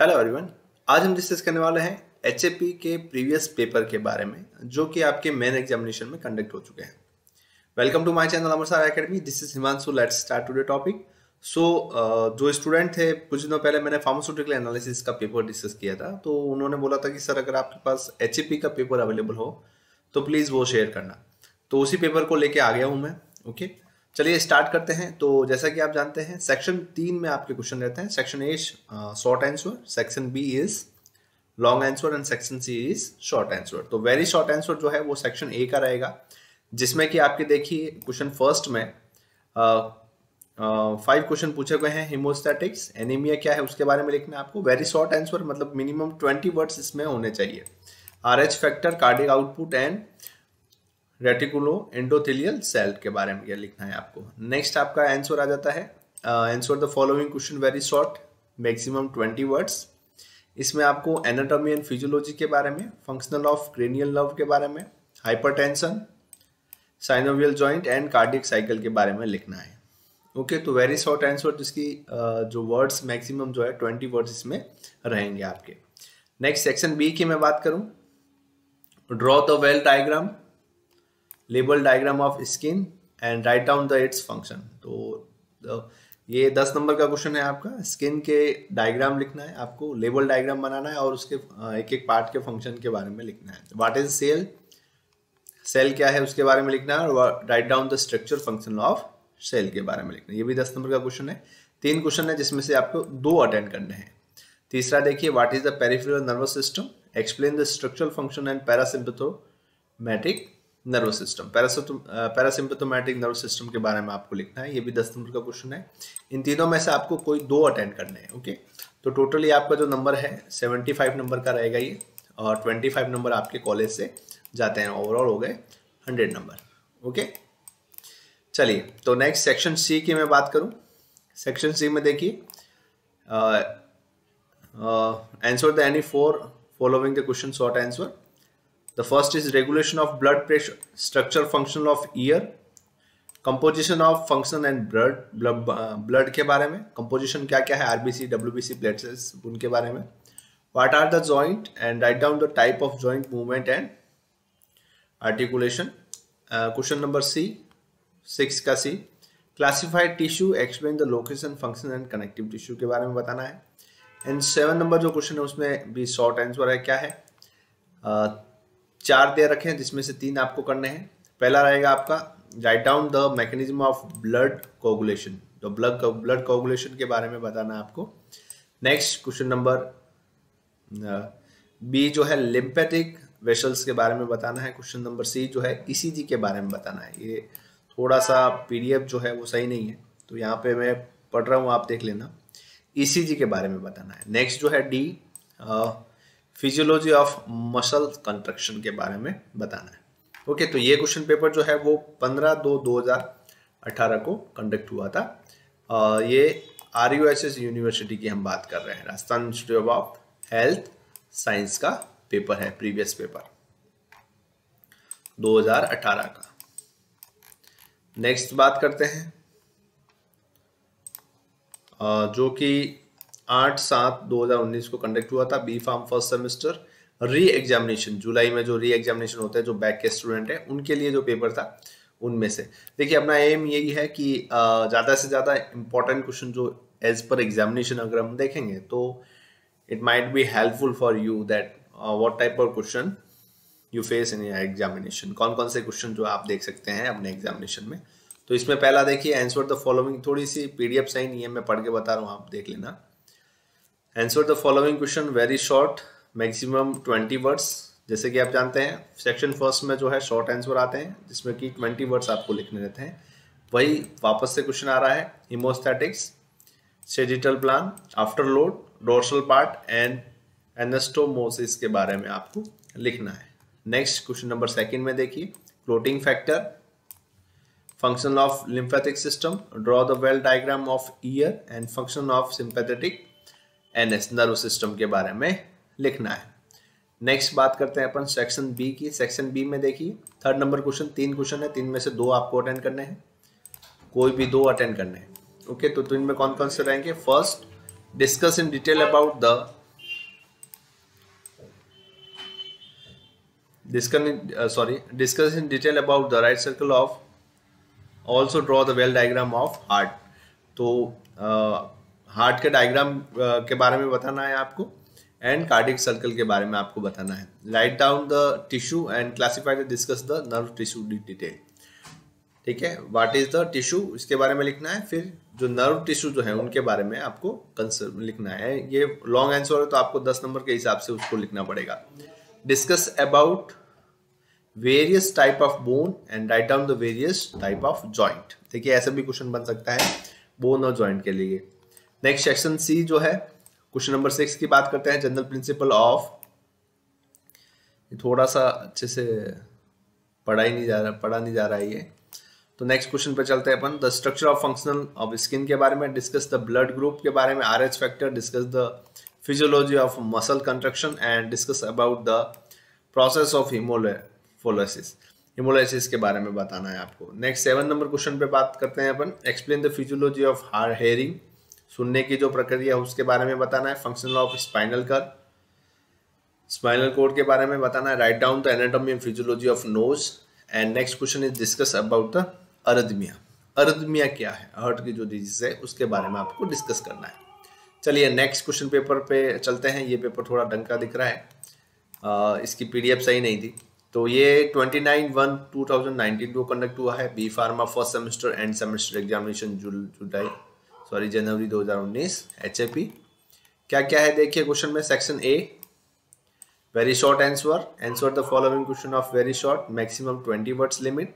Hello everyone आज हम discuss करने वाले हैं एच के प्रीवियस पेपर के बारे में जो कि आपके मेन एग्जामिनेशन में कंडक्ट हो चुके हैं welcome to my channel Amarsar academy this is Himanshu let's start today topic so जो स्टूडेंट थे कुछ दिनों पहले मैंने फार्मास्यूटिकल एनालिसिस का पेपर डिस्कस किया था तो उन्होंने बोला था कि सर अगर आपके पास एच का पेपर अवेलेबल हो तो प्लीज़ वो शेयर करना तो उसी पेपर को लेके आ गया हूँ मैं ओके okay? चलिए स्टार्ट करते हैं तो जैसा कि आप जानते हैं सेक्शन तीन में आपके क्वेश्चन रहते हैं section A short answer section B is long answer and section C is short answer तो वेरी शॉर्ट आंसर जो है वो सेक्शन ए का रहेगा जिसमें कि आपके देखिए क्वेश्चन फर्स्ट में फाइव uh, क्वेश्चन uh, पूछे गए हैं हिमोस्टैटिक्स एनीमिया क्या है उसके बारे में लिखना है आपको वेरी शॉर्ट आंसर मतलब मिनिमम ट्वेंटी वर्ड्स इसमें होने चाहिए R H factor cardiac output and reticuloendothelial cell के बारे में यह लिखना है आपको नेक्स्ट आपका आंसर आ जाता है answer the following question very short maximum twenty words इसमें आपको एनाटॉमी एंड फिजियोलॉजी के बारे में फंक्शनल ऑफ क्रेनियल नर्व के बारे में hypertension synovial joint and cardiac cycle के बारे में लिखना है ओके okay, तो वेरी शॉर्ट आंसर जिसकी uh, जो वर्ड्स मैक्सिमम जो है ट्वेंटी वर्ड्स इसमें रहेंगे आपके नेक्स्ट सेक्शन बी की मैं बात करूं draw the well diagram label diagram of skin and write down the its function तो ये दस नंबर का क्वेश्चन है आपका स्किन के डायग्राम लिखना है आपको लेबल डायग्राम बनाना है और उसके एक एक पार्ट के फंक्शन के बारे में लिखना है वाट इज सेल सेल क्या है उसके बारे में लिखना है और write down the structure function of cell के बारे में लिखना है ये भी दस नंबर का क्वेश्चन है तीन क्वेश्चन है जिसमें से आपको दो अटेंड करने हैं तीसरा देखिए what is the peripheral nervous system explain the structural function and parasympathomatic nervous system parasympathomatic nervous system के बारे में आपको लिखना है ये भी दस नंबर का क्वेश्चन है इन तीनों में से आपको कोई दो अटेंड करने हैं ओके तो टोटली आपका जो नंबर है सेवेंटी फाइव नंबर का रहेगा ये और ट्वेंटी फाइव नंबर आपके कॉलेज से जाते हैं ओवरऑल हो गए हंड्रेड नंबर ओके चलिए तो नेक्स्ट सेक्शन सी की मैं बात करूँ सेक्शन सी में देखिए answer the any four following the question short answer The first is regulation of blood pressure, structure function of ear, composition of function and blood blood के बारे में composition क्या क्या है आरबीसी डब्ल्यूबीसी प्लेटसेल्स उनके बारे में what are the joint and write down the type of joint movement and articulation question number C six का C classified tissue explain the location function and connective tissue के बारे में बताना है एंड सेवन नंबर जो question है उसमें भी शॉर्ट आंसर है क्या है uh, चार दे रखे हैं जिसमें से तीन आपको करने हैं पहला रहेगा आपका write down the mechanism of blood coagulation तो ब्लड ब्लड कोगुलेशन के बारे में बताना है आपको नेक्स्ट क्वेश्चन नंबर बी जो है लिम्पेटिक वेसल्स के बारे में बताना है क्वेश्चन नंबर सी जो है ईसीजी e के बारे में बताना है ये थोड़ा सा पीडीएफ जो है वो सही नहीं है तो यहाँ पे मैं पढ़ रहा हूँ आप देख लेना ईसीजी e के बारे में बताना है नेक्स्ट जो है the physiology of muscle contraction के बारे में बताना है ओके okay, तो ये क्वेश्चन पेपर जो है वो 15 दो 2018 को कंडक्ट हुआ था आ, ये आर यूनिवर्सिटी की हम बात कर रहे हैं Rajasthan institute of health science का पेपर है प्रीवियस पेपर 2018 का नेक्स्ट बात करते हैं जो कि आठ सात दो हजार उन्नीस को कंडक्ट हुआ था B pharm first semester re examination जुलाई में जो री एग्जामिनेशन होता है जो बैक के स्टूडेंट हैं उनके लिए जो पेपर था उनमें से देखिए अपना एम यही है कि ज़्यादा से ज़्यादा इंपॉर्टेंट क्वेश्चन जो एज पर एग्जामिनेशन अगर हम देखेंगे तो it might be helpful for you that what type of question you face in examination कौन कौन से क्वेश्चन जो आप देख सकते हैं अपने एग्जामिनेशन में तो इसमें पहला देखिए आंसर द फॉलोइंग थोड़ी सी पीडीएफ साइन ये मैं पढ़ के बता रहा हूँ आप देख लेना answer the following question very short maximum twenty words जैसे कि आप जानते हैं सेक्शन फर्स्ट में जो है शॉर्ट आंसर आते हैं जिसमें कि ट्वेंटी वर्ड्स आपको लिखने रहते हैं वही वापस से क्वेश्चन आ रहा है haemostatics sagittal plane after load dorsal part and anastomosis के बारे में आपको लिखना है नेक्स्ट क्वेश्चन नंबर सेकेंड में देखिए clotting factor function of lymphatic system draw the well diagram of ear and function of sympathetic NS nerve system के बारे में लिखना है नेक्स्ट बात करते हैं अपन सेक्शन बी की सेक्शन बी में देखिए थर्ड नंबर क्वेश्चन तीन क्वेश्चन है तीन में से दो आपको अटेंड करने हैं कोई भी दो अटेंड करने हैं ओके okay, तो तीन में कौन कौन से रहेंगे first discuss in detail about the sorry discuss in detail about the right circle of also draw the well diagram of heart तो uh, हार्ट के डायग्राम के बारे में बताना है आपको एंड कार्डिक सर्कल के बारे में आपको बताना है write down the tissue and classified discuss the nerve tissue detail ठीक है वाट इज द टिश्यू इसके बारे में लिखना है फिर जो नर्व टिश्यू जो है उनके बारे में आपको कंसर्न लिखना है ये लॉन्ग आंसर है तो आपको दस नंबर के हिसाब से उसको लिखना पड़ेगा discuss about various type of bone and write down the various type of joint देखिए ऐसा भी क्वेश्चन बन सकता है बोन और ज्वाइंट के लिए नेक्स्ट सेक्शन सी जो है क्वेश्चन नंबर सिक्स की बात करते हैं जनरल प्रिंसिपल ऑफ थोड़ा सा अच्छे से पढ़ा ही नहीं जा रहा पढ़ा नहीं जा रहा है ये तो नेक्स्ट क्वेश्चन पे चलते हैं अपन the structure of functional of skin के बारे में डिस्कस द ब्लड ग्रुप के बारे में R H factor discuss the physiology of muscle construction and discuss about the process of haemolysis haemolysis के बारे में बताना है आपको नेक्स्ट सेवन नंबर क्वेश्चन पे बात करते हैं अपन explain the physiology of hear hearing सुनने की जो प्रक्रिया है उसके बारे में बताना है functional of spinal cord spinal cord के बारे में बताना है write down the anatomy and physiology of nose and next question is discuss about the arrhythmia arrhythmia क्या है हर्ट की जो डिजीज है उसके बारे में आपको डिस्कस करना है चलिए नेक्स्ट क्वेश्चन पेपर पे चलते हैं ये पेपर थोड़ा डंका दिख रहा है आ, इसकी पी सही नहीं थी तो ये twenty nine one two thousand nineteen को कंडक्ट हुआ है B pharma first semester and semester examination जुलाई सॉरी जनवरी 2019 एचएपी क्या क्या है देखिए क्वेश्चन में section A very short answer answer the following question of very short maximum twenty words limit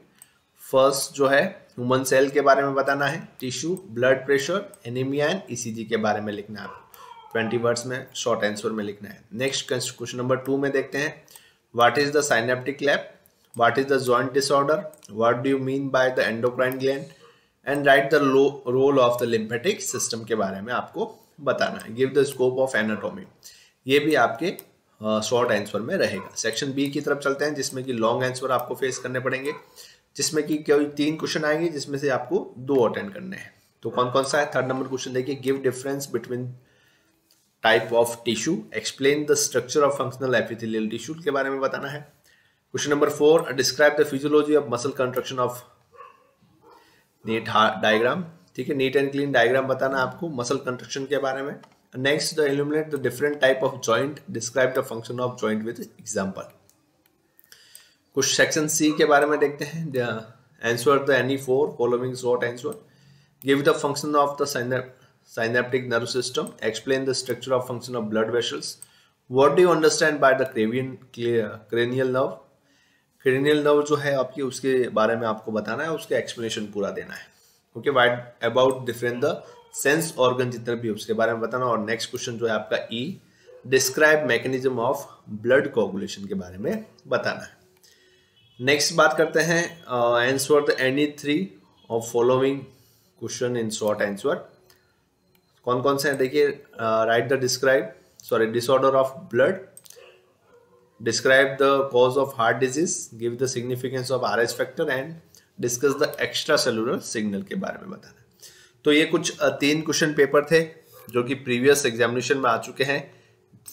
first जो है ह्यूमन सेल के बारे में बताना है tissue blood pressure anaemia and ECG के बारे में लिखना है ट्वेंटी वर्ड्स में शॉर्ट आंसर में लिखना है नेक्स्ट क्वेश्चन नंबर टू में देखते हैं what is the synaptic lab what is the joint disorder what do you mean by the endocrine gland and write the role of the lymphatic system के बारे में आपको बताना है give the scope of anatomy ये भी आपके short uh, answer में रहेगा सेक्शन बी की तरफ चलते हैं जिसमें कि लॉन्ग आंसर आपको फेस करने पड़ेंगे जिसमें कि कोई तीन क्वेश्चन आएंगे जिसमें से आपको दो अटेंड करने हैं तो कौन कौन सा है थर्ड नंबर क्वेश्चन देखिए give difference between type of tissue explain the structure of functional epithelial tissue के बारे में बताना है question number four describe the physiology of muscle construction of neat diagram ठीक है नीट एंड क्लीन डायग्राम बताना आपको मसल कंस्ट्रक्शन के बारे में next the illuminate the different type of joint describe the function of joint with example कुछ section C के बारे में देखते हैं answer the any four following short answer give the function of the synaptic nerve system explain the structure of function of blood vessels what do you understand by the cranial cranial nerve cranial nerve जो है आपकी उसके बारे में आपको बताना है उसका एक्सप्लेनेशन पूरा देना है okay write about different the sense organ जितना भी उसके बारे में बताना और नेक्स्ट क्वेश्चन जो है आपका E describe mechanism of blood coagulation के बारे में बताना है नेक्स्ट बात करते हैं answer the any three of following question in short answer कौन कौन से हैं देखिए write the describe sorry disorder of blood describe Describe the cause of heart disease, give of R S factor and discuss the extracellular signal के बारे में बताना तो ये कुछ तीन क्वेश्चन पेपर थे जो कि प्रीवियस एग्जामिनेशन में आ चुके हैं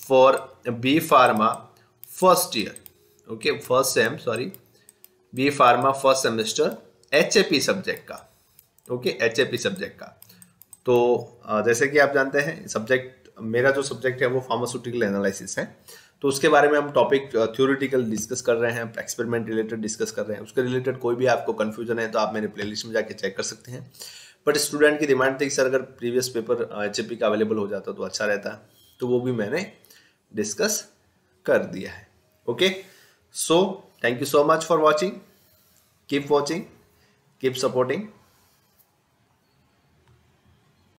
for B pharma first year okay first sem sorry B pharma first semester H A P subject का okay H A P subject का तो जैसे कि आप जानते हैं सब्जेक्ट मेरा जो सब्जेक्ट है वो फार्मास्यूटिकल एनालिसिस है तो उसके बारे में हम टॉपिक थ्योरिटिकल डिस्कस कर रहे हैं एक्सपेरिमेंट रिलेटेड डिस्कस कर रहे हैं उसके रिलेटेड कोई भी आपको कन्फ्यूजन है तो आप मेरे प्ले में जाके चेक कर सकते हैं बट स्टूडेंट की डिमांड थी कि सर अगर प्रीवियस पेपर एच का अवेलेबल हो जाता तो अच्छा रहता तो वो भी मैंने डिस्कस कर दिया है okay so thank you so much for watching keep watching keep supporting